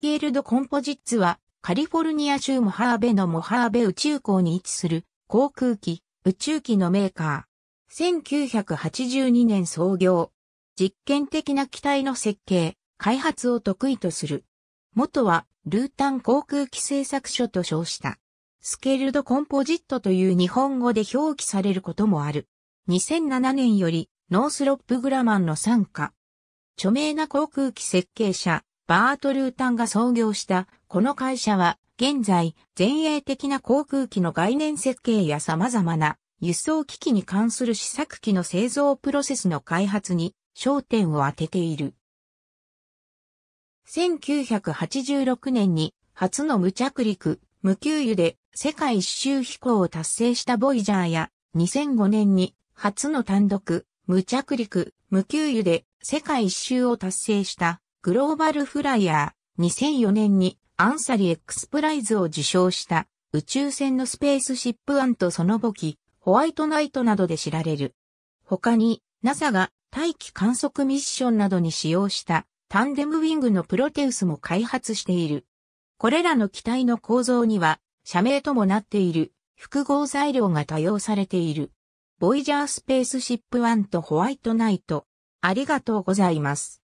ゲールド・コンポジッツは、カリフォルニア州モハーベのモハーベ宇宙港に位置する航空機、宇宙機のメーカー。1982年創業。実験的な機体の設計、開発を得意とする。元は、ルータン航空機製作所と称した。スケールド・コンポジットという日本語で表記されることもある。2007年より、ノースロップ・グラマンの参加。著名な航空機設計者、バート・ルータンが創業したこの会社は現在前衛的な航空機の概念設計や様々な輸送機器に関する試作機の製造プロセスの開発に焦点を当てている。1986年に初の無着陸、無給油で世界一周飛行を達成したボイジャーや2005年に初の単独、無着陸、無給油で世界一周を達成したグローバルフライヤー、2004年にアンサリ X プライズを受賞した宇宙船のスペースシップンとその簿記、ホワイトナイトなどで知られる。他に NASA が大気観測ミッションなどに使用したタンデムウィングのプロテウスも開発している。これらの機体の構造には社名ともなっている複合材料が多用されている。ボイジャースペースシップ1とホワイトナイト。ありがとうございます。